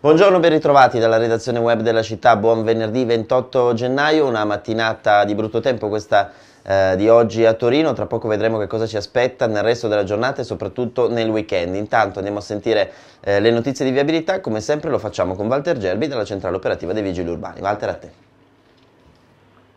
Buongiorno, ben ritrovati dalla redazione web della città, buon venerdì 28 gennaio, una mattinata di brutto tempo questa eh, di oggi a Torino, tra poco vedremo che cosa ci aspetta nel resto della giornata e soprattutto nel weekend. Intanto andiamo a sentire eh, le notizie di viabilità, come sempre lo facciamo con Walter Gerbi della centrale operativa dei Vigili Urbani. Walter a te.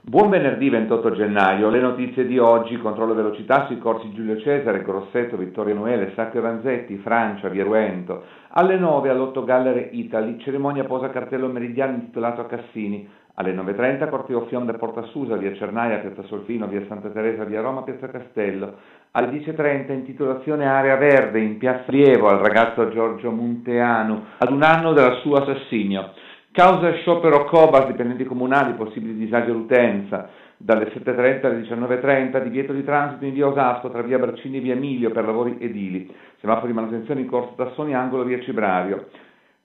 Buon venerdì 28 gennaio, le notizie di oggi, controllo velocità sui corsi Giulio Cesare, Grosseto, Vittorio Noele, Sacco Ranzetti, Francia, Via Ruento. Alle 9 all'Otto Gallere Italy, cerimonia posa cartello meridiano intitolato a Cassini. Alle 9.30 corteo Porta Susa, via Cernaia, piazza Solfino, via Santa Teresa, via Roma, piazza Castello. Alle 10.30 intitolazione Area Verde in piazza Lievo al ragazzo Giorgio Munteanu ad un anno dal suo assassinio. Causa sciopero Cobas, dipendenti comunali, possibili disagi all'utenza. Dalle 7.30 alle 19.30 divieto di transito in via Osasco tra via Barcini e via Emilio per lavori edili. Semaforo di manutenzione in corso Tassoni, angolo via Cibrario.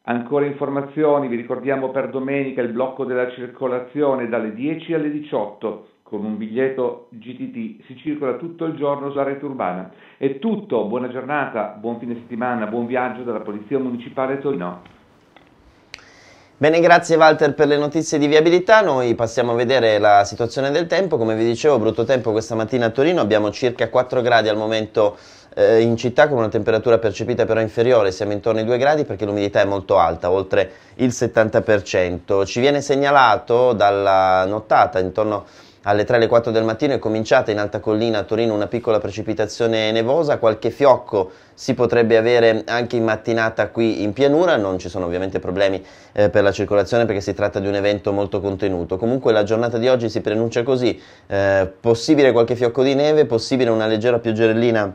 Ancora informazioni, vi ricordiamo per domenica il blocco della circolazione dalle 10 alle 18. Con un biglietto GTT si circola tutto il giorno sulla rete urbana. È tutto, buona giornata, buon fine settimana, buon viaggio dalla Polizia Municipale Torino. Bene, grazie Walter per le notizie di viabilità. Noi passiamo a vedere la situazione del tempo. Come vi dicevo, brutto tempo questa mattina a Torino. Abbiamo circa 4 gradi al momento eh, in città, con una temperatura percepita però inferiore. Siamo intorno ai 2 gradi perché l'umidità è molto alta, oltre il 70%. Ci viene segnalato dalla nottata intorno a alle 3 alle 4 del mattino è cominciata in alta collina a Torino una piccola precipitazione nevosa, qualche fiocco si potrebbe avere anche in mattinata qui in pianura, non ci sono ovviamente problemi eh, per la circolazione perché si tratta di un evento molto contenuto. Comunque la giornata di oggi si pronuncia così, eh, possibile qualche fiocco di neve, possibile una leggera pioggerellina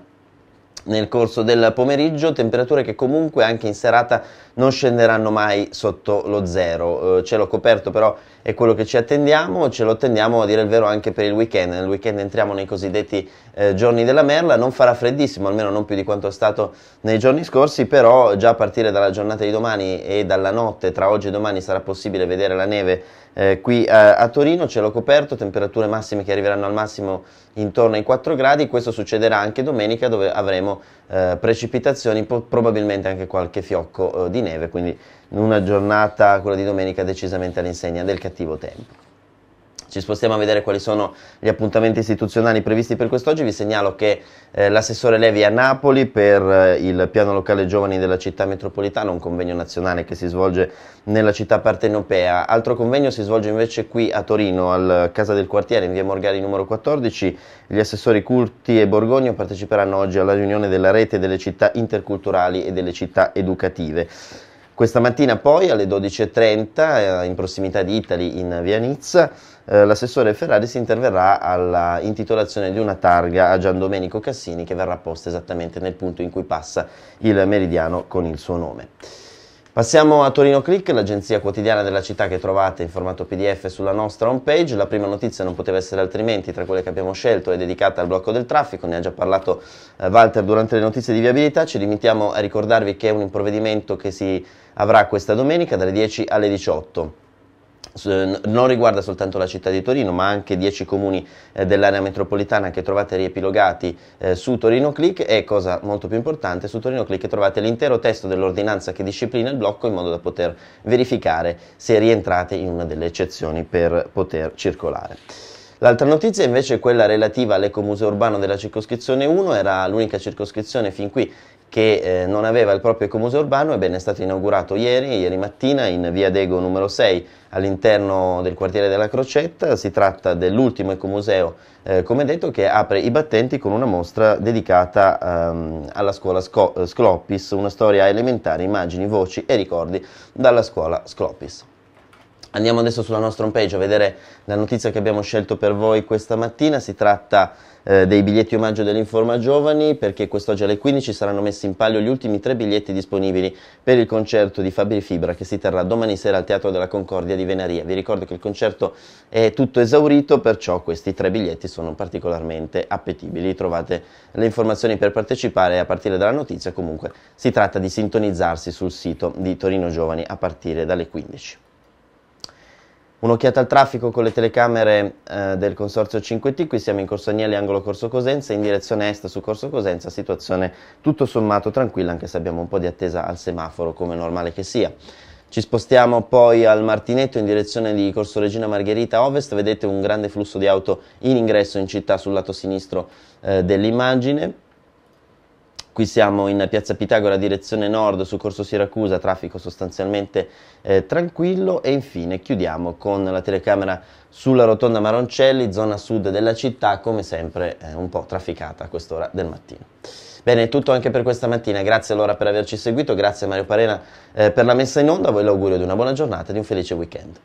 nel corso del pomeriggio, temperature che comunque anche in serata non scenderanno mai sotto lo zero. Eh, cielo coperto però è quello che ci attendiamo, ce lo attendiamo a dire il vero anche per il weekend. Nel weekend entriamo nei cosiddetti eh, giorni della merla, non farà freddissimo, almeno non più di quanto è stato nei giorni scorsi, però già a partire dalla giornata di domani e dalla notte, tra oggi e domani sarà possibile vedere la neve eh, qui a, eh, a Torino, cielo coperto, temperature massime che arriveranno al massimo intorno ai 4 gradi, questo succederà anche domenica dove avremo avremo eh, precipitazioni, probabilmente anche qualche fiocco eh, di neve, quindi una giornata, quella di domenica, decisamente all'insegna del cattivo tempo. Ci spostiamo a vedere quali sono gli appuntamenti istituzionali previsti per quest'oggi. Vi segnalo che eh, l'assessore Levi è a Napoli per eh, il piano locale giovani della città metropolitana, un convegno nazionale che si svolge nella città partenopea. Altro convegno si svolge invece qui a Torino, al Casa del Quartiere, in via Morgari numero 14. Gli assessori Curti e Borgogno parteciperanno oggi alla riunione della rete delle città interculturali e delle città educative. Questa mattina poi alle 12.30 eh, in prossimità di Italy in via Nizza eh, l'assessore Ferrari si interverrà alla intitolazione di una targa a Gian Domenico Cassini che verrà posta esattamente nel punto in cui passa il meridiano con il suo nome. Passiamo a Torino Click, l'agenzia quotidiana della città che trovate in formato PDF sulla nostra homepage. La prima notizia non poteva essere altrimenti, tra quelle che abbiamo scelto è dedicata al blocco del traffico, ne ha già parlato eh, Walter durante le notizie di viabilità, ci limitiamo a ricordarvi che è un improvvedimento che si avrà questa domenica dalle 10 alle 18 non riguarda soltanto la città di Torino ma anche 10 comuni eh, dell'area metropolitana che trovate riepilogati eh, su Torino Click e cosa molto più importante su Torino Click trovate l'intero testo dell'ordinanza che disciplina il blocco in modo da poter verificare se rientrate in una delle eccezioni per poter circolare. L'altra notizia invece è quella relativa all'ecomuseo urbano della circoscrizione 1, era l'unica circoscrizione fin qui che eh, non aveva il proprio ecomuseo urbano, ebbene è stato inaugurato ieri, ieri mattina in via Dego numero 6 all'interno del quartiere della Crocetta, si tratta dell'ultimo ecomuseo, eh, come detto, che apre i battenti con una mostra dedicata ehm, alla scuola Sco Sclopis, una storia elementare, immagini, voci e ricordi dalla scuola Scloppis. Andiamo adesso sulla nostra homepage a vedere la notizia che abbiamo scelto per voi questa mattina, si tratta eh, dei biglietti omaggio dell'Informa Giovani perché quest'oggi alle 15 saranno messi in palio gli ultimi tre biglietti disponibili per il concerto di Fabri Fibra che si terrà domani sera al Teatro della Concordia di Venaria. Vi ricordo che il concerto è tutto esaurito, perciò questi tre biglietti sono particolarmente appetibili. Trovate le informazioni per partecipare a partire dalla notizia, comunque si tratta di sintonizzarsi sul sito di Torino Giovani a partire dalle 15. Un'occhiata al traffico con le telecamere eh, del consorzio 5T, qui siamo in Corso Agnelli, angolo Corso Cosenza, in direzione est su Corso Cosenza, situazione tutto sommato tranquilla anche se abbiamo un po' di attesa al semaforo come normale che sia. Ci spostiamo poi al Martinetto in direzione di Corso Regina Margherita Ovest, vedete un grande flusso di auto in ingresso in città sul lato sinistro eh, dell'immagine Qui siamo in piazza Pitagora, direzione nord, su Corso Siracusa, traffico sostanzialmente eh, tranquillo e infine chiudiamo con la telecamera sulla rotonda Maroncelli, zona sud della città, come sempre eh, un po' trafficata a quest'ora del mattino. Bene, è tutto anche per questa mattina, grazie allora per averci seguito, grazie a Mario Parena eh, per la messa in onda, a voi l'augurio di una buona giornata e di un felice weekend.